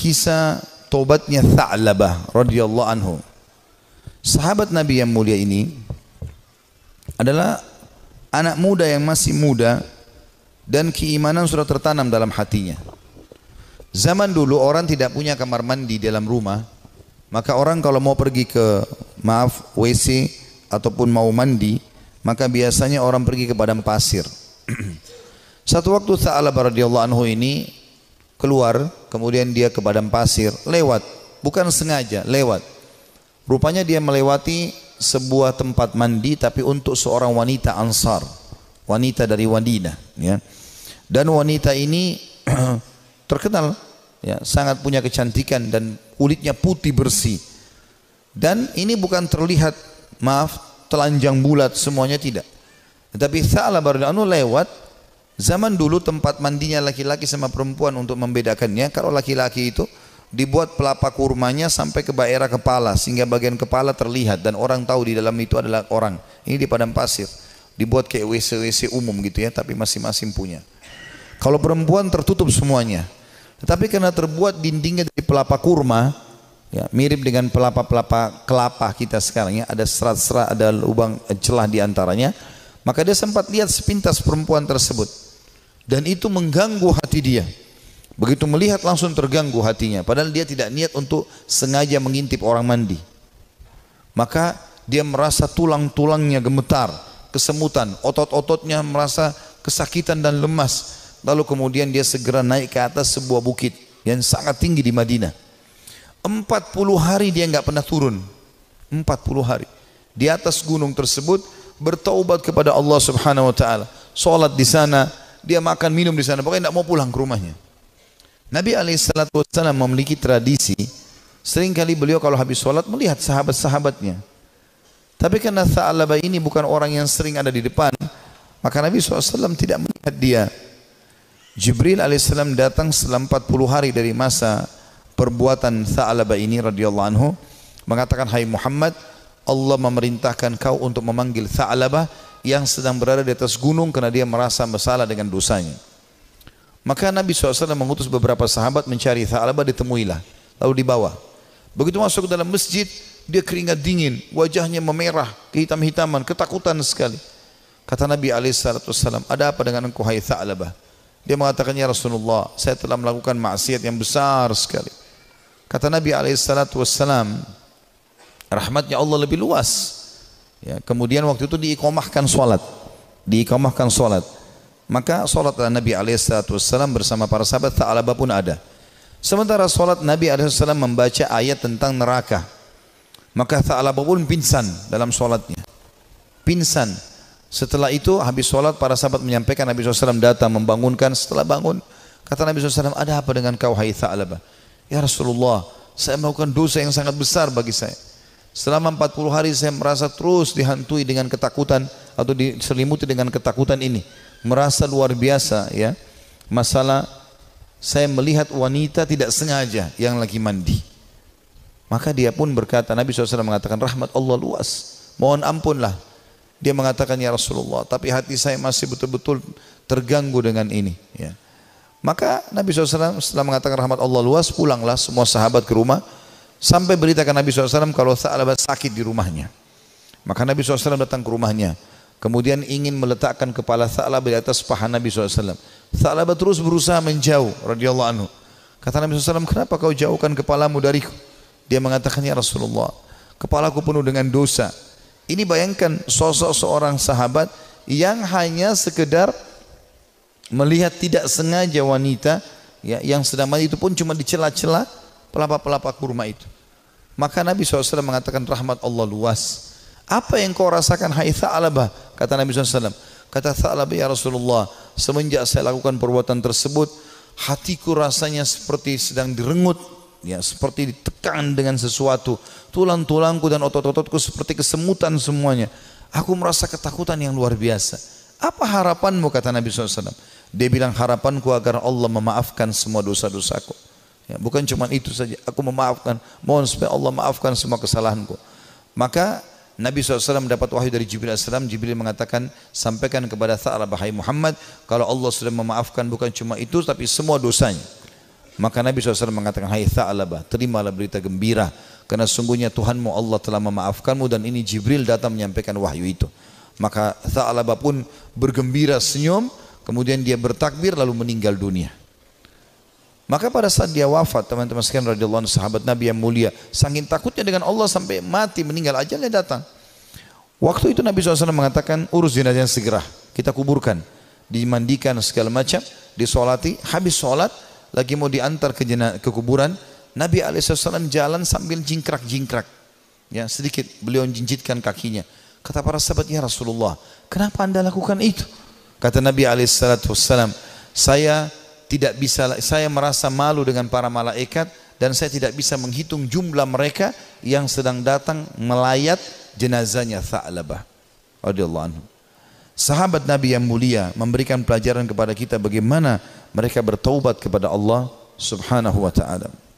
kisah tobatnya Tha'labah radhiyallahu anhu. Sahabat Nabi yang mulia ini adalah anak muda yang masih muda dan keimanan sudah tertanam dalam hatinya. Zaman dulu orang tidak punya kamar mandi dalam rumah, maka orang kalau mau pergi ke maaf WC ataupun mau mandi, maka biasanya orang pergi ke padang pasir. Satu waktu Sa'alabah radhiyallahu anhu ini keluar, kemudian dia ke padang pasir, lewat, bukan sengaja, lewat. Rupanya dia melewati sebuah tempat mandi tapi untuk seorang wanita Ansar, wanita dari Madinah, ya. Dan wanita ini terkenal ya, sangat punya kecantikan dan kulitnya putih bersih. Dan ini bukan terlihat maaf telanjang bulat semuanya tidak. Tetapi Sa'labah lewat Zaman dulu tempat mandinya laki-laki sama perempuan untuk membedakannya. Kalau laki-laki itu dibuat pelapa kurmanya sampai ke daerah kepala sehingga bagian kepala terlihat dan orang tahu di dalam itu adalah orang. Ini di padang pasir. Dibuat kayak WC-WC umum gitu ya, tapi masing-masing punya. Kalau perempuan tertutup semuanya. Tetapi karena terbuat dindingnya dari pelapa kurma, ya, mirip dengan pelapa-pelapa kelapa kita sekarang ya, ada serat-serat, ada lubang celah di antaranya, maka dia sempat lihat sepintas perempuan tersebut dan itu mengganggu hati dia. Begitu melihat langsung terganggu hatinya padahal dia tidak niat untuk sengaja mengintip orang mandi. Maka dia merasa tulang-tulangnya gemetar, kesemutan, otot-ototnya merasa kesakitan dan lemas. Lalu kemudian dia segera naik ke atas sebuah bukit yang sangat tinggi di Madinah. 40 hari dia nggak pernah turun. 40 hari. Di atas gunung tersebut bertaubat kepada Allah Subhanahu wa taala. Salat di sana, dia makan minum di sana, pokoknya tidak mau pulang ke rumahnya. Nabi Alaihissalam memiliki tradisi, seringkali beliau kalau habis sholat melihat sahabat-sahabatnya. Tapi karena Tha'alaba ini bukan orang yang sering ada di depan, maka Nabi SAW tidak melihat dia. Jibril AS datang selama 40 hari dari masa perbuatan Tha'alaba ini radhiyallahu anhu mengatakan hai Muhammad Allah memerintahkan kau untuk memanggil Tha'alabah yang sedang berada di atas gunung karena dia merasa bersalah dengan dosanya. Maka Nabi SAW mengutus beberapa sahabat mencari Tha'labah ditemuilah. Lalu dibawa. Begitu masuk ke dalam masjid, dia keringat dingin, wajahnya memerah, kehitam-hitaman, ketakutan sekali. Kata Nabi SAW, ada apa dengan engkau hai Tha'labah? Dia mengatakan, Ya Rasulullah, saya telah melakukan maksiat yang besar sekali. Kata Nabi SAW, rahmatnya Allah lebih luas. Ya, kemudian waktu itu diikomahkan sholat, diikomahkan sholat. Maka sholat Nabi Alaihissalam bersama para sahabat Taalaba pun ada. Sementara sholat Nabi Alaihissalam membaca ayat tentang neraka. Maka Taalaba pun pingsan dalam sholatnya. Pingsan. Setelah itu habis sholat para sahabat menyampaikan Nabi SAW datang membangunkan. Setelah bangun kata Nabi SAW ada apa dengan kau hai Tha'alabah? Ya Rasulullah saya melakukan dosa yang sangat besar bagi saya. Selama 40 hari saya merasa terus dihantui dengan ketakutan atau diselimuti dengan ketakutan ini. Merasa luar biasa ya. Masalah saya melihat wanita tidak sengaja yang lagi mandi. Maka dia pun berkata, Nabi SAW mengatakan rahmat Allah luas. Mohon ampunlah. Dia mengatakan ya Rasulullah, tapi hati saya masih betul-betul terganggu dengan ini. Ya. Maka Nabi SAW setelah mengatakan rahmat Allah luas, pulanglah semua sahabat ke rumah. Sampai beritakan Nabi SAW kalau Sa'labah sakit di rumahnya. Maka Nabi SAW datang ke rumahnya. Kemudian ingin meletakkan kepala Sa'labah di atas paha Nabi SAW. Sa'labah terus berusaha menjauh radhiyallahu anhu. Kata Nabi SAW, kenapa kau jauhkan kepalamu dariku? Dia mengatakan, ya Rasulullah, kepalaku penuh dengan dosa. Ini bayangkan sosok seorang sahabat yang hanya sekedar melihat tidak sengaja wanita ya, yang sedang mandi itu pun cuma dicela-cela pelapa-pelapa kurma itu. Maka Nabi SAW mengatakan rahmat Allah luas. Apa yang kau rasakan hai Tha'labah? Kata Nabi SAW. Kata Tha'labah ya Rasulullah, semenjak saya lakukan perbuatan tersebut, hatiku rasanya seperti sedang direngut. Ya, seperti ditekan dengan sesuatu. Tulang-tulangku dan otot-ototku seperti kesemutan semuanya. Aku merasa ketakutan yang luar biasa. Apa harapanmu kata Nabi SAW? Dia bilang harapanku agar Allah memaafkan semua dosa-dosaku. Ya, bukan cuma itu saja. Aku memaafkan. Mohon supaya Allah maafkan semua kesalahanku. Maka Nabi SAW mendapat wahyu dari Jibril AS. Jibril mengatakan, sampaikan kepada Tha'ala bahai Muhammad, kalau Allah sudah memaafkan bukan cuma itu, tapi semua dosanya. Maka Nabi SAW mengatakan, Hai Tha'alabah, terimalah berita gembira. karena sungguhnya Tuhanmu Allah telah memaafkanmu dan ini Jibril datang menyampaikan wahyu itu. Maka Tha'alabah pun bergembira senyum, kemudian dia bertakbir lalu meninggal dunia. Maka pada saat dia wafat, teman-teman sekalian radhiyallahu anhu sahabat Nabi yang mulia, sangin takutnya dengan Allah sampai mati meninggal ajalnya datang. Waktu itu Nabi SAW mengatakan urus jenazah segera, kita kuburkan, dimandikan segala macam, disolati, habis solat lagi mau diantar ke, jenazah ke kuburan, Nabi SAW jalan sambil jingkrak-jingkrak, ya sedikit beliau jinjitkan kakinya. Kata para sahabat, ya Rasulullah, kenapa anda lakukan itu? Kata Nabi SAW, saya tidak bisa saya merasa malu dengan para malaikat dan saya tidak bisa menghitung jumlah mereka yang sedang datang melayat jenazahnya Tha'labah radhiyallahu anhu. Sahabat Nabi yang mulia memberikan pelajaran kepada kita bagaimana mereka bertaubat kepada Allah Subhanahu wa taala.